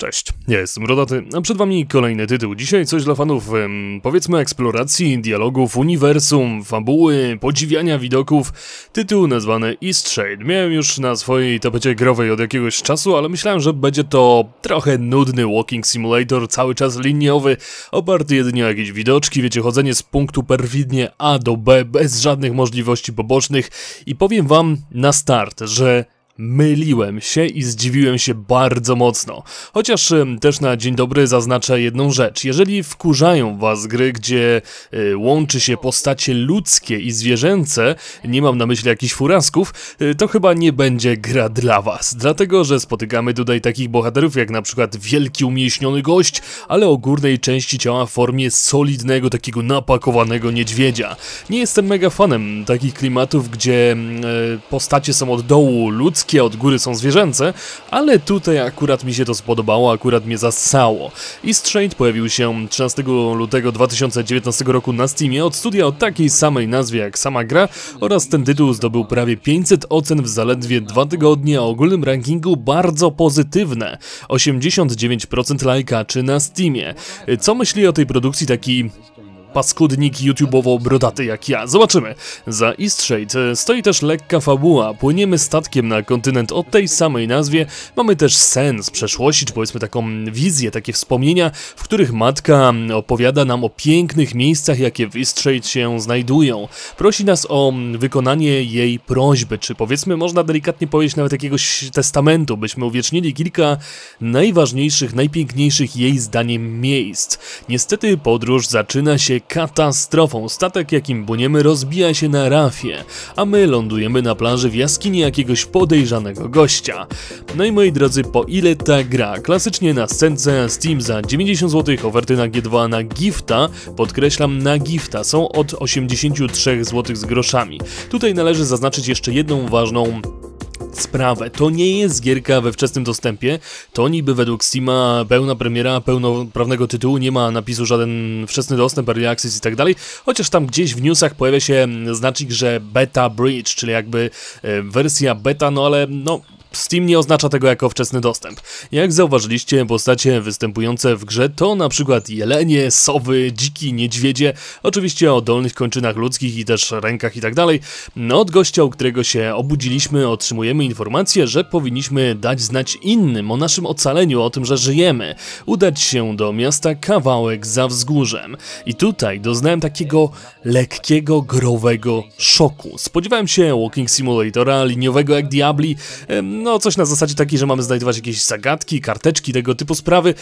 Cześć, ja jestem Rodaty, a przed wami kolejny tytuł. Dzisiaj coś dla fanów, powiedzmy, eksploracji, dialogów, uniwersum, fabuły, podziwiania widoków. Tytuł nazwany East Shade. Miałem już na swojej tapecie growej od jakiegoś czasu, ale myślałem, że będzie to trochę nudny walking simulator, cały czas liniowy, oparty jedynie o jakieś widoczki, wiecie, chodzenie z punktu perfidnie A do B, bez żadnych możliwości pobocznych. I powiem wam na start, że myliłem się i zdziwiłem się bardzo mocno. Chociaż y, też na dzień dobry zaznaczę jedną rzecz. Jeżeli wkurzają was gry, gdzie y, łączy się postacie ludzkie i zwierzęce, nie mam na myśli jakichś furasków, y, to chyba nie będzie gra dla was. Dlatego, że spotykamy tutaj takich bohaterów jak na przykład wielki umieśniony gość, ale o górnej części ciała w formie solidnego, takiego napakowanego niedźwiedzia. Nie jestem mega fanem takich klimatów, gdzie mm, postacie są od dołu ludzkie, męskie, od góry są zwierzęce, ale tutaj akurat mi się to spodobało, akurat mnie zasało. East Shade pojawił się 13 lutego 2019 roku na Steamie od studia o takiej samej nazwie jak sama gra oraz ten tytuł zdobył prawie 500 ocen w zaledwie dwa tygodnie, a ogólnym rankingu bardzo pozytywne. 89% lajkaczy na Steamie. Co myśli o tej produkcji taki paskudnik YouTubeowo-brodaty jak ja. Zobaczymy. Za East Shade e, stoi też lekka fabuła. Płyniemy statkiem na kontynent o tej samej nazwie. Mamy też sens przeszłości, czy powiedzmy taką wizję, takie wspomnienia, w których matka mm, opowiada nam o pięknych miejscach, jakie w East Shade się znajdują. Prosi nas o mm, wykonanie jej prośby, czy powiedzmy można delikatnie powiedzieć nawet jakiegoś testamentu, byśmy uwiecznili kilka najważniejszych, najpiękniejszych jej zdaniem miejsc. Niestety podróż zaczyna się katastrofą. Statek, jakim buniemy, rozbija się na rafie, a my lądujemy na plaży w jaskini jakiegoś podejrzanego gościa. No i moi drodzy, po ile ta gra? Klasycznie na scence Steam za 90 zł, oferty na G2 na Gifta, podkreślam na Gifta, są od 83 zł z groszami. Tutaj należy zaznaczyć jeszcze jedną ważną sprawę, to nie jest gierka we wczesnym dostępie, to niby według Steama pełna premiera, pełnoprawnego tytułu, nie ma napisu żaden wczesny dostęp, early access i tak dalej, chociaż tam gdzieś w newsach pojawia się znacznik, że beta bridge, czyli jakby e, wersja beta, no ale no Steam nie oznacza tego jako wczesny dostęp. Jak zauważyliście, postacie występujące w grze to na przykład jelenie, sowy, dziki, niedźwiedzie, oczywiście o dolnych kończynach ludzkich i też rękach i tak dalej. No, od gościa, u którego się obudziliśmy, otrzymujemy informację, że powinniśmy dać znać innym o naszym ocaleniu, o tym, że żyjemy. Udać się do miasta kawałek za wzgórzem. I tutaj doznałem takiego lekkiego, growego szoku. Spodziewałem się Walking Simulatora, liniowego jak Diabli, no, coś na zasadzie takiej, że mamy znajdować jakieś zagadki, karteczki, tego typu sprawy,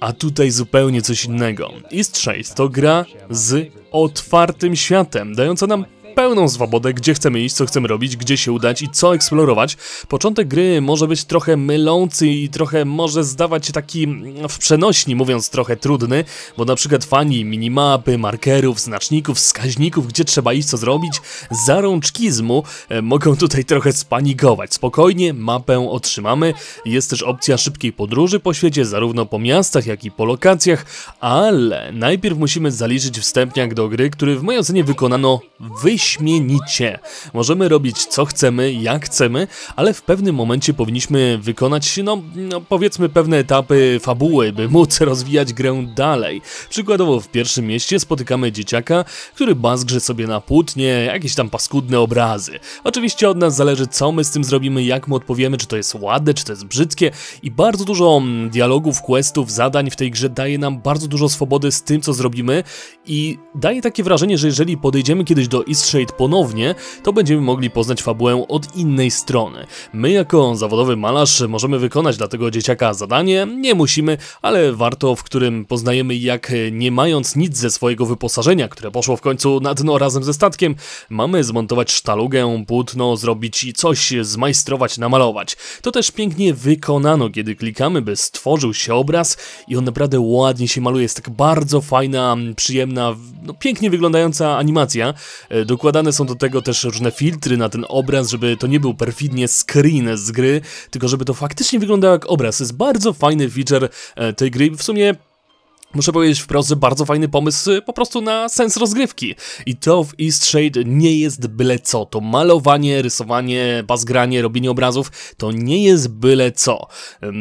a tutaj zupełnie coś innego. East 6 to gra z otwartym światem, dająca nam pełną swobodę, gdzie chcemy iść, co chcemy robić, gdzie się udać i co eksplorować. Początek gry może być trochę mylący i trochę może zdawać się taki mm, w przenośni, mówiąc trochę trudny, bo na przykład fani minimapy, markerów, znaczników, wskaźników, gdzie trzeba iść, co zrobić, zarączkizmu e, mogą tutaj trochę spanikować. Spokojnie mapę otrzymamy. Jest też opcja szybkiej podróży po świecie, zarówno po miastach, jak i po lokacjach, ale najpierw musimy zaliczyć wstępniak do gry, który w mojej ocenie wykonano wyjście wyśmienicie. Możemy robić co chcemy, jak chcemy, ale w pewnym momencie powinniśmy wykonać, no, no powiedzmy, pewne etapy fabuły, by móc rozwijać grę dalej. Przykładowo w pierwszym mieście spotykamy dzieciaka, który bazgrze sobie na płótnie jakieś tam paskudne obrazy. Oczywiście od nas zależy co my z tym zrobimy, jak mu odpowiemy, czy to jest ładne, czy to jest brzydkie i bardzo dużo mm, dialogów, questów, zadań w tej grze daje nam bardzo dużo swobody z tym, co zrobimy i daje takie wrażenie, że jeżeli podejdziemy kiedyś do East Nightshade ponownie, to będziemy mogli poznać fabułę od innej strony. My jako zawodowy malarz możemy wykonać dla tego dzieciaka zadanie, nie musimy, ale warto, w którym poznajemy jak e, nie mając nic ze swojego wyposażenia, które poszło w końcu na dno razem ze statkiem, mamy zmontować sztalugę, płótno, zrobić i coś zmajstrować, namalować. To też pięknie wykonano, kiedy klikamy, by stworzył się obraz i on naprawdę ładnie się maluje, jest tak bardzo fajna, przyjemna, no, pięknie wyglądająca animacja, e, do dokładane są do tego też różne filtry na ten obraz, żeby to nie był perfidnie screen z gry, tylko żeby to faktycznie wyglądało jak obraz. Jest bardzo fajny feature e, tej gry w sumie Muszę powiedzieć wprost, że bardzo fajny pomysł y, po prostu na sens rozgrywki. I to w East Shade nie jest byle co. To malowanie, rysowanie, bazgranie, robienie obrazów to nie jest byle co,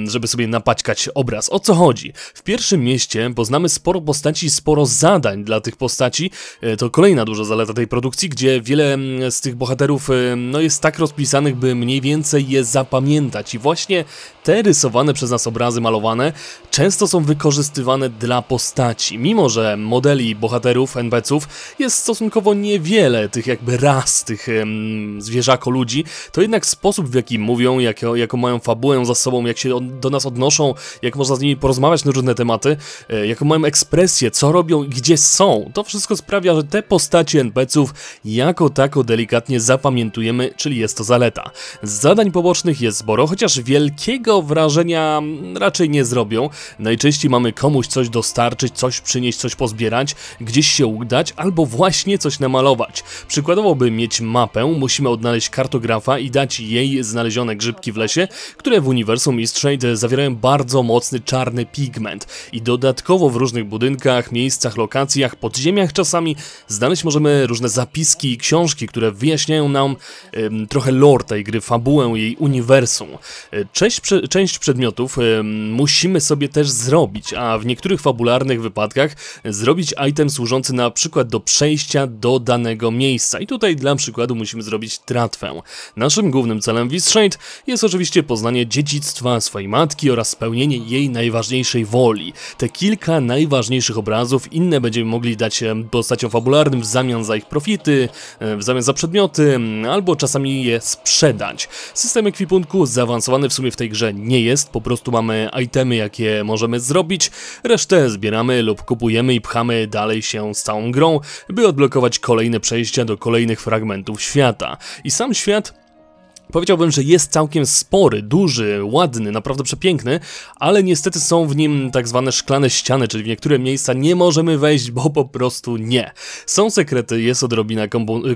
żeby sobie napaćkać obraz. O co chodzi? W pierwszym mieście poznamy sporo postaci sporo zadań dla tych postaci. E, to kolejna duża zaleta tej produkcji, gdzie wiele z tych bohaterów no, jest tak rozpisanych, by mniej więcej je zapamiętać. I właśnie te rysowane przez nas obrazy malowane często są wykorzystywane dla postaci. Mimo, że modeli bohaterów, NPC-ów jest stosunkowo niewiele, tych jakby ras, tych um, zwierzako-ludzi, to jednak sposób, w jaki mówią, jak, jaką mają fabułę za sobą, jak się do nas odnoszą, jak można z nimi porozmawiać na różne tematy, e, jaką mają ekspresję, co robią i gdzie są, to wszystko sprawia, że te postacie NPC-ów jako tako delikatnie zapamiętujemy, czyli jest to zaleta. Zadań pobocznych jest sporo, chociaż wielkiego wrażenia mm, raczej nie zrobią. Najczęściej mamy komuś coś do dostarczyć, coś przynieść, coś pozbierać, gdzieś się udać albo właśnie coś namalować. Przykładowo, by mieć mapę, musimy odnaleźć kartografa i dać jej znalezione grzybki w lesie, które w uniwersum East zawierają bardzo mocny czarny pigment i dodatkowo w różnych budynkach, miejscach, lokacjach, podziemiach czasami znaleźć możemy różne zapiski i książki, które wyjaśniają nam trochę lore tej gry, fabułę jej uniwersum. E, część, prze, część przedmiotów musimy sobie też zrobić, a w niektórych fabułach fabularnych wypadkach zrobić item służący na przykład do przejścia do danego miejsca. I tutaj dla przykładu musimy zrobić tratwę. Naszym głównym celem Wistrate jest oczywiście poznanie dziedzictwa swojej matki oraz spełnienie jej najważniejszej woli. Te kilka najważniejszych obrazów inne będziemy mogli dać postaciom fabularnym w zamian za ich profity, w zamian za przedmioty, albo czasami je sprzedać. System ekwipunku zaawansowany w sumie w tej grze nie jest, po prostu mamy itemy jakie możemy zrobić, resztę zbieramy lub kupujemy i pchamy dalej się z całą grą, by odblokować kolejne przejścia do kolejnych fragmentów świata. I sam świat Powiedziałbym, że jest całkiem spory, duży, ładny, naprawdę przepiękny, ale niestety są w nim tak zwane szklane ściany, czyli w niektóre miejsca nie możemy wejść, bo po prostu nie. Są sekrety, jest odrobina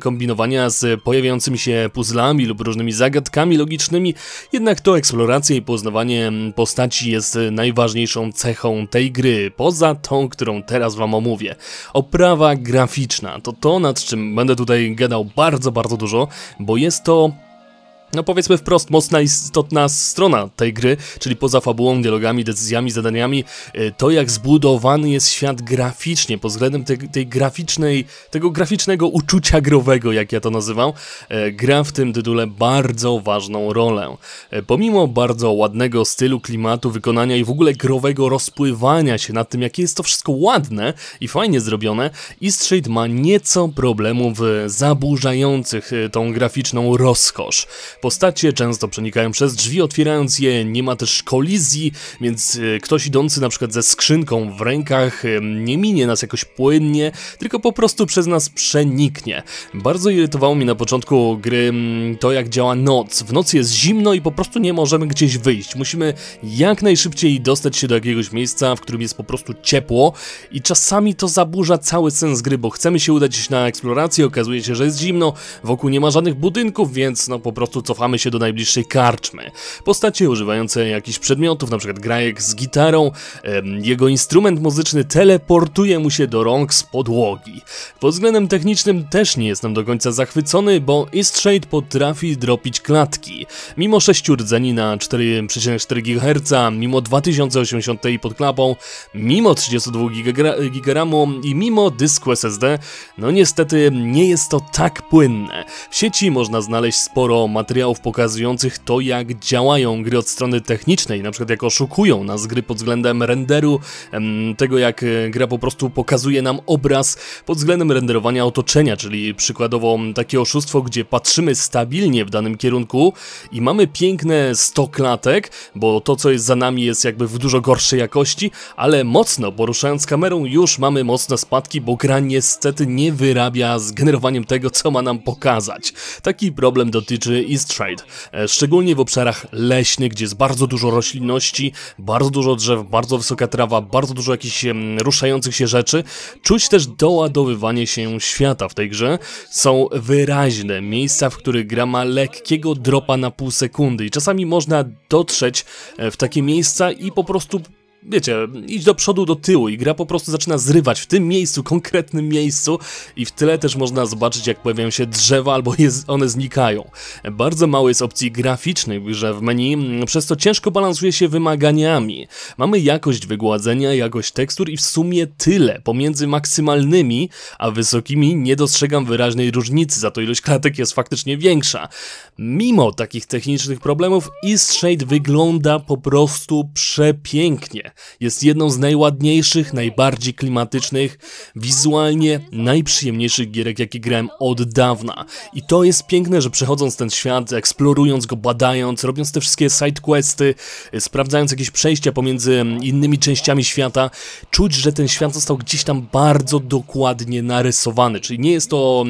kombinowania z pojawiającymi się puzzlami lub różnymi zagadkami logicznymi, jednak to eksploracja i poznawanie postaci jest najważniejszą cechą tej gry, poza tą, którą teraz wam omówię. Oprawa graficzna to to, nad czym będę tutaj gadał bardzo, bardzo dużo, bo jest to no powiedzmy wprost, mocna istotna strona tej gry, czyli poza fabułą, dialogami, decyzjami, zadaniami, y, to jak zbudowany jest świat graficznie, pod względem tej, tej graficznej, tego graficznego uczucia growego, jak ja to nazywam, y, gra w tym tytule bardzo ważną rolę. Y, pomimo bardzo ładnego stylu, klimatu, wykonania i w ogóle growego rozpływania się nad tym, jakie jest to wszystko ładne i fajnie zrobione, East Street ma nieco problemów zaburzających tą graficzną rozkosz. Postacie często przenikają przez drzwi, otwierając je, nie ma też kolizji, więc y, ktoś idący na przykład ze skrzynką w rękach y, nie minie nas jakoś płynnie, tylko po prostu przez nas przeniknie. Bardzo irytowało mi na początku gry mm, to, jak działa noc. W nocy jest zimno i po prostu nie możemy gdzieś wyjść. Musimy jak najszybciej dostać się do jakiegoś miejsca, w którym jest po prostu ciepło i czasami to zaburza cały sens gry, bo chcemy się udać na eksplorację, okazuje się, że jest zimno, wokół nie ma żadnych budynków, więc no po prostu co cofamy się do najbliższej karczmy. Postacie używające jakichś przedmiotów, np. grajek z gitarą, jego instrument muzyczny teleportuje mu się do rąk z podłogi. Pod względem technicznym też nie jestem do końca zachwycony, bo Eastshade potrafi dropić klatki. Mimo 6 rdzeni na 4,4 GHz, mimo 2080 Ti pod klapą, mimo 32 GB i mimo dysku SSD, no niestety nie jest to tak płynne. W sieci można znaleźć sporo materiałów materiałów pokazujących to, jak działają gry od strony technicznej, na przykład jak oszukują nas gry pod względem renderu, tego jak e, gra po prostu pokazuje nam obraz pod względem renderowania otoczenia, czyli przykładowo takie oszustwo, gdzie patrzymy stabilnie w danym kierunku i mamy piękne 100 klatek, bo to co jest za nami jest jakby w dużo gorszej jakości, ale mocno poruszając kamerą już mamy mocne spadki, bo gra niestety nie wyrabia z generowaniem tego, co ma nam pokazać. Taki problem dotyczy i trade. E, szczególnie w obszarach leśnych, gdzie jest bardzo dużo roślinności, bardzo dużo drzew, bardzo wysoka trawa, bardzo dużo jakichś ruszających się rzeczy. Czuć też doładowywanie się świata w tej grze. Są wyraźne miejsca, w których gra ma lekkiego dropa na pół sekundy i czasami można dotrzeć e, w takie miejsca i po prostu wiecie, iść do przodu, do tyłu i gra po prostu zaczyna zrywać w tym miejscu, konkretnym miejscu i w tyle też można zobaczyć, jak pojawiają się drzewa albo one znikają. Bardzo mało jest opcji graficznych, w w menu, przez co ciężko balansuje się wymaganiami. Mamy jakość wygładzenia, jakość tekstur i w sumie tyle. Pomiędzy maksymalnymi a wysokimi nie dostrzegam wyraźnej różnicy, za to ilość klatek jest faktycznie większa. Mimo takich technicznych problemów, East Shade wygląda po prostu przepięknie. Jest jedną z najładniejszych, najbardziej klimatycznych, wizualnie najprzyjemniejszych gierek, jakie grałem od dawna. I to jest piękne, że przechodząc ten świat, eksplorując go, badając, robiąc te wszystkie sidequesty, sprawdzając jakieś przejścia pomiędzy innymi częściami świata, czuć, że ten świat został gdzieś tam bardzo dokładnie narysowany. Czyli nie jest to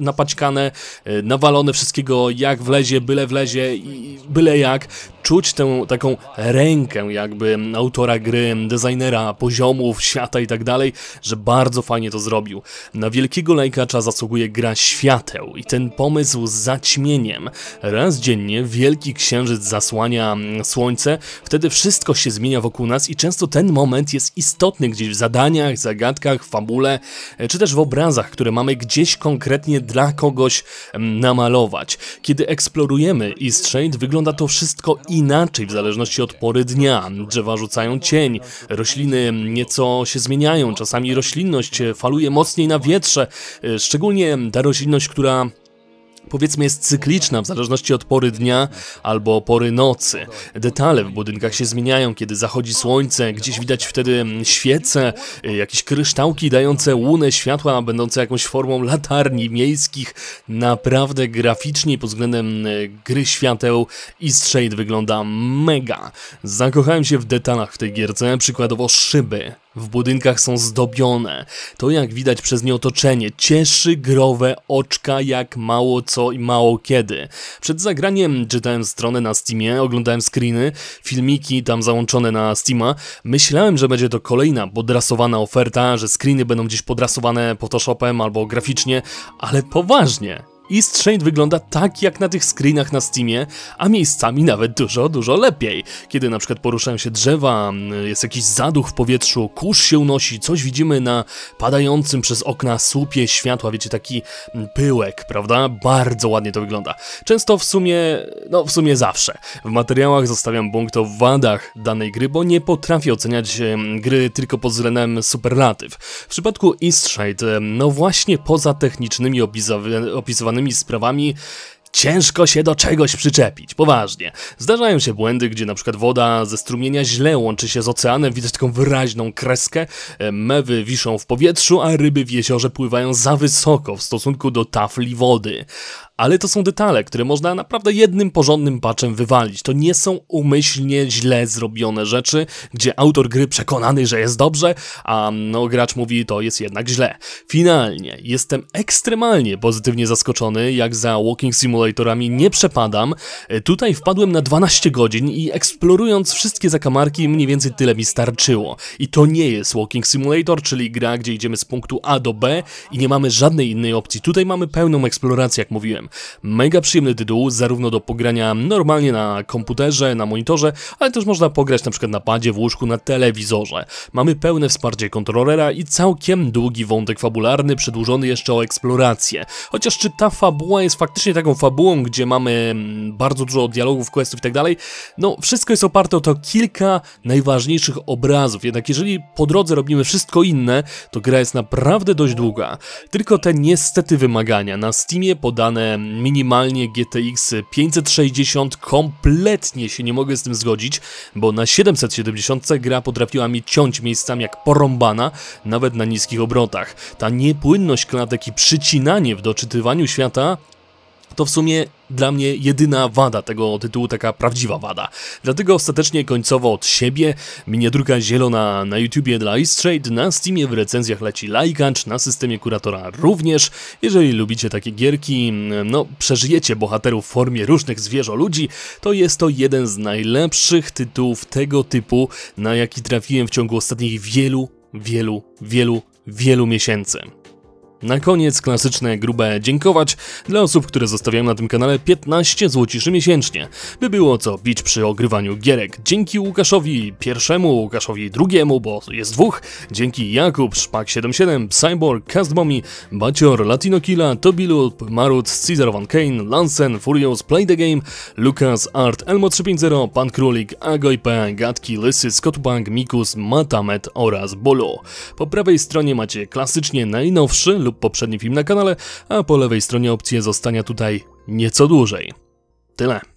napaćkane, e, nawalone wszystkiego jak wlezie, byle wlezie i byle jak, czuć tę taką rękę jakby autora gry, designera, poziomów, świata i tak dalej, że bardzo fajnie to zrobił. Na wielkiego lajkacza zasługuje gra świateł i ten pomysł z zaćmieniem. Raz dziennie wielki księżyc zasłania mm, słońce, wtedy wszystko się zmienia wokół nas i często ten moment jest istotny gdzieś w zadaniach, zagadkach, fabule, e, czy też w obrazach, które mamy gdzieś konkretnie dla kogoś mm, namalować. Kiedy eksplorujemy East Shade, wygląda to wszystko inaczej w zależności od pory dnia. Drzewa rzucają cień, rośliny nieco się zmieniają, czasami roślinność faluje mocniej na wietrze, e, szczególnie ta roślinność, która powiedzmy jest cykliczna w zależności od pory dnia albo pory nocy. Detale w budynkach się zmieniają, kiedy zachodzi słońce, gdzieś widać wtedy mm, świece, y, jakieś kryształki dające łunę światła, będące jakąś formą latarni miejskich. Naprawdę graficznie pod względem y, gry świateł i Shade wygląda mega. Zakochałem się w detalach w tej gierce, przykładowo szyby. W budynkach są zdobione. To jak widać przez nie otoczenie. Cieszy growe oczka jak mało co i mało kiedy. Przed zagraniem czytałem stronę na Steamie, oglądałem screeny, filmiki tam załączone na Steama. Myślałem, że będzie to kolejna podrasowana oferta, że screeny będą gdzieś podrasowane Photoshopem albo graficznie, ale poważnie. East Shade wygląda tak jak na tych screenach na Steamie, a miejscami nawet dużo, dużo lepiej. Kiedy na przykład poruszają się drzewa, mm, jest jakiś zaduch w powietrzu, kurz się unosi, coś widzimy na padającym przez okna słupie światła, wiecie, taki mm, pyłek, prawda? Bardzo ładnie to wygląda. Często w sumie, no w sumie zawsze. W materiałach zostawiam punkt o wadach danej gry, bo nie potrafię oceniać mm, gry tylko pod względem superlatyw. W przypadku East no właśnie poza technicznymi opisowanymi związanymi z Ciężko się do czegoś przyczepić, poważnie. Zdarzają się błędy, gdzie na przykład woda ze strumienia źle łączy się z oceanem, widać taką wyraźną kreskę, e, mewy wiszą w powietrzu, a ryby w jeziorze pływają za wysoko w stosunku do tafli wody. Ale to są detale, które można naprawdę jednym porządnym patchem wywalić. To nie są umyślnie źle zrobione rzeczy, gdzie autor gry przekonany, że jest dobrze, a no, gracz mówi, to jest jednak źle. Finalnie, jestem ekstremalnie pozytywnie zaskoczony, jak za Walking Simulatorami nie przepadam. E, tutaj wpadłem na 12 godzin i eksplorując wszystkie zakamarki mniej więcej tyle mi starczyło. I to nie jest Walking Simulator, czyli gra, gdzie idziemy z punktu A do B i nie mamy żadnej innej opcji. Tutaj mamy pełną eksplorację, jak mówiłem. Mega przyjemny tytuł, zarówno do pogrania normalnie na komputerze, na monitorze, ale też można pograć na przykład na padzie, w łóżku, na telewizorze. Mamy pełne wsparcie kontrolera i całkiem długi wątek fabularny, przedłużony jeszcze o eksplorację. Chociaż czy ta fabuła jest faktycznie taką fabułą, gdzie mamy mm, bardzo dużo dialogów, questów i tak dalej, no wszystko jest oparte o to kilka najważniejszych obrazów. Jednak jeżeli po drodze robimy wszystko inne, to gra jest naprawdę dość długa. Tylko te niestety wymagania na Steamie podane minimalnie GTX 560 kompletnie się nie mogę z tym zgodzić, bo na 770 gra potrafiła mi ciąć miejscami jak porąbana, nawet na niskich obrotach. Ta niepłynność klatek i przycinanie w doczytywaniu świata to w sumie dla mnie jedyna wada tego tytułu, taka prawdziwa wada. Dlatego ostatecznie końcowo od siebie druga zielona na YouTubie dla Ice Trade, na Steamie w recenzjach leci Lajkacz, na systemie kuratora również. Jeżeli lubicie takie gierki, no przeżyjecie bohaterów w formie różnych zwierząt ludzi, to jest to jeden z najlepszych tytułów tego typu, na jaki trafiłem w ciągu ostatnich wielu, wielu, wielu, wielu miesięcy. Na koniec klasyczne grube dziękować dla osób, które zostawiają na tym kanale 15 złociszy miesięcznie, by było co bić przy ogrywaniu gierek. Dzięki Łukaszowi pierwszemu, Łukaszowi drugiemu, bo jest dwóch, dzięki Jakub, Szpak77, Cyborg, Castbomi, Bacior, Latino Killa, Tobilup, Marut, Caesar Van Kane, Lansen, Furious, Play the Game, Lucas, Art, Elmo350, Pan Królik, Agoipe, Gatki, Lysy, Scottbank, Mikus, Matamet oraz Bolo. Po prawej stronie macie klasycznie najnowszy lub lub poprzedni film na kanale, a po lewej stronie opcję zostania tutaj nieco dłużej. Tyle.